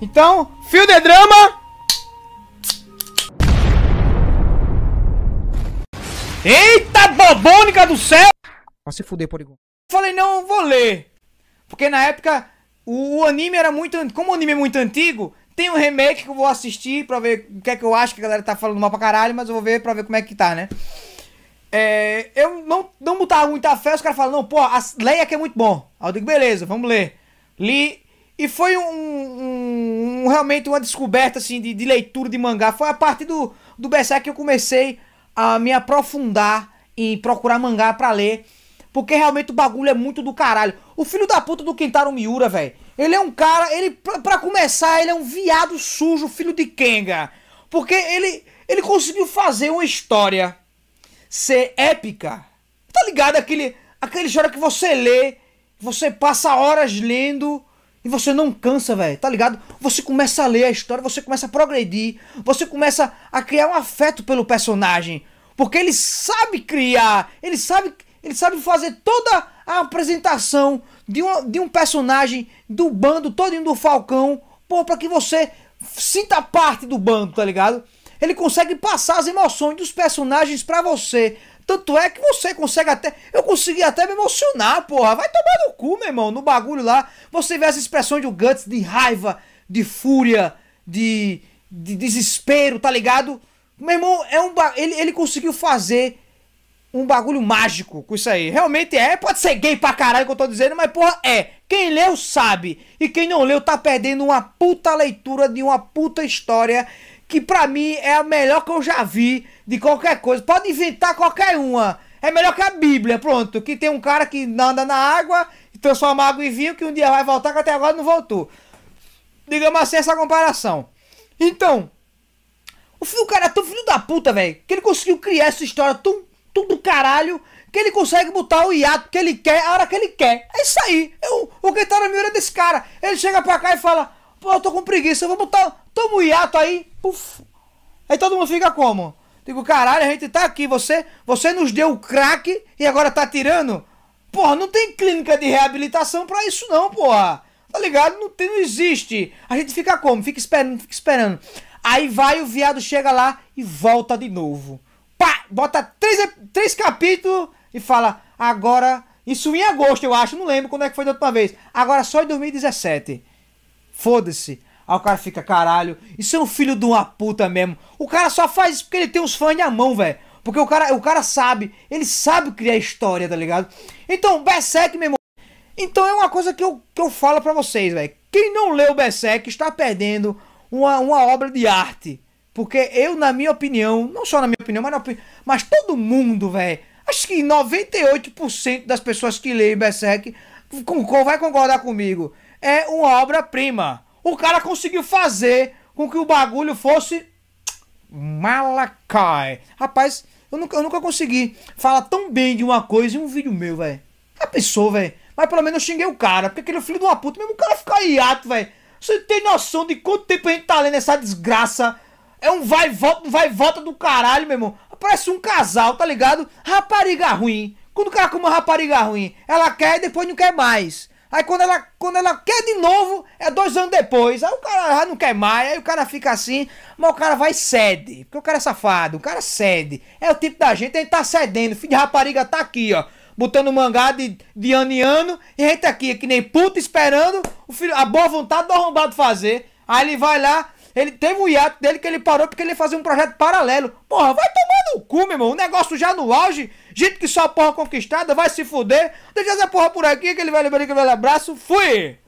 Então, fio de drama! Eita bobônica do céu! Vai se fuder, Porygon. Falei, não, vou ler. Porque na época, o, o anime era muito... Como o anime é muito antigo, tem um remake que eu vou assistir pra ver o que é que eu acho, que a galera tá falando mal pra caralho, mas eu vou ver pra ver como é que tá, né? É, eu não, não botava muita fé, os caras falam, não, pô, leia que é muito bom. Aí eu digo, beleza, vamos ler. Li e foi um, um, um realmente uma descoberta assim, de, de, leitura de mangá. Foi a partir do, do Berserk que eu comecei a me aprofundar em procurar mangá para ler. Porque realmente o bagulho é muito do caralho. O filho da puta do Kentaro Miura, velho. Ele é um cara, ele para começar, ele é um viado sujo, filho de Kenga. Porque ele ele conseguiu fazer uma história ser épica. Tá ligado aquele aquele história que você lê, você passa horas lendo e você não cansa, velho, tá ligado? Você começa a ler a história, você começa a progredir, você começa a criar um afeto pelo personagem. Porque ele sabe criar, ele sabe, ele sabe fazer toda a apresentação de um, de um personagem do bando indo do Falcão, pô, pra que você sinta parte do bando, tá ligado? Ele consegue passar as emoções dos personagens para você, tanto é que você consegue até. Eu consegui até me emocionar, porra. Vai tomar no cu, meu irmão, no bagulho lá. Você vê as expressões do Guts de raiva, de fúria, de, de desespero, tá ligado? Meu irmão, é um ba... ele, ele conseguiu fazer um bagulho mágico com isso aí. Realmente é. Pode ser gay pra caralho que eu tô dizendo, mas porra, é. Quem leu sabe. E quem não leu tá perdendo uma puta leitura de uma puta história que pra mim é a melhor que eu já vi de qualquer coisa. Pode inventar qualquer uma. É melhor que a Bíblia, pronto. Que tem um cara que anda na água, transforma água em vinho, que um dia vai voltar, que até agora não voltou. Digamos assim, essa comparação. Então, o, filho, cara é tão filho da puta, velho, que ele conseguiu criar essa história tão, tão do caralho, que ele consegue botar o hiato que ele quer, a hora que ele quer. É isso aí. Eu, o tá na é desse cara. Ele chega pra cá e fala, pô, eu tô com preguiça, eu vou botar Toma um hiato aí, puf. Aí todo mundo fica como? Digo, caralho, a gente tá aqui, você, você nos deu o crack e agora tá tirando? Porra, não tem clínica de reabilitação para isso não, porra. Tá ligado? Não, tem, não existe. A gente fica como? Fica esperando, fica esperando. Aí vai, o viado chega lá e volta de novo. Pá! Bota três, três capítulos e fala, agora... Isso em agosto, eu acho, não lembro quando é que foi da última vez. Agora só em 2017. Foda-se. Aí o cara fica, caralho, isso é um filho de uma puta mesmo. O cara só faz isso porque ele tem uns fãs na mão, velho. Porque o cara, o cara sabe, ele sabe criar história, tá ligado? Então, Berserk, meu irmão. Então é uma coisa que eu, que eu falo pra vocês, velho. Quem não leu Berserk está perdendo uma, uma obra de arte. Porque eu, na minha opinião, não só na minha opinião, mas, opinião, mas todo mundo, velho. Acho que 98% das pessoas que leem Berserk vai concordar comigo. É uma obra-prima o cara conseguiu fazer com que o bagulho fosse Malakai. Rapaz, eu nunca, eu nunca consegui falar tão bem de uma coisa em um vídeo meu, velho. A pessoa, velho? Mas pelo menos eu xinguei o cara, porque aquele filho de uma puta, mesmo o cara ficar hiato, velho. Você tem noção de quanto tempo a gente tá lendo essa desgraça? É um vai volta, vai volta do caralho, meu irmão. Parece um casal, tá ligado? Rapariga ruim. Quando o cara com uma rapariga ruim, ela quer e depois não quer mais. Aí quando ela, quando ela quer de novo, é dois anos depois. Aí o cara já não quer mais, aí o cara fica assim, mas o cara vai e cede. Porque o cara é safado, o cara cede. É o tipo da gente, ele tá cedendo. Filho de rapariga tá aqui, ó. Botando mangá de, de ano em ano. E a gente tá aqui, que nem puta, esperando o filho, a boa vontade do arrombado fazer. Aí ele vai lá, ele teve um hiato dele que ele parou porque ele ia fazer um projeto paralelo. Porra, vai tomar no cu, meu irmão. O negócio já no auge. Gente que só porra conquistada vai se fuder. Deixa essa porra por aqui, aquele velho, aquele velho abraço. Fui!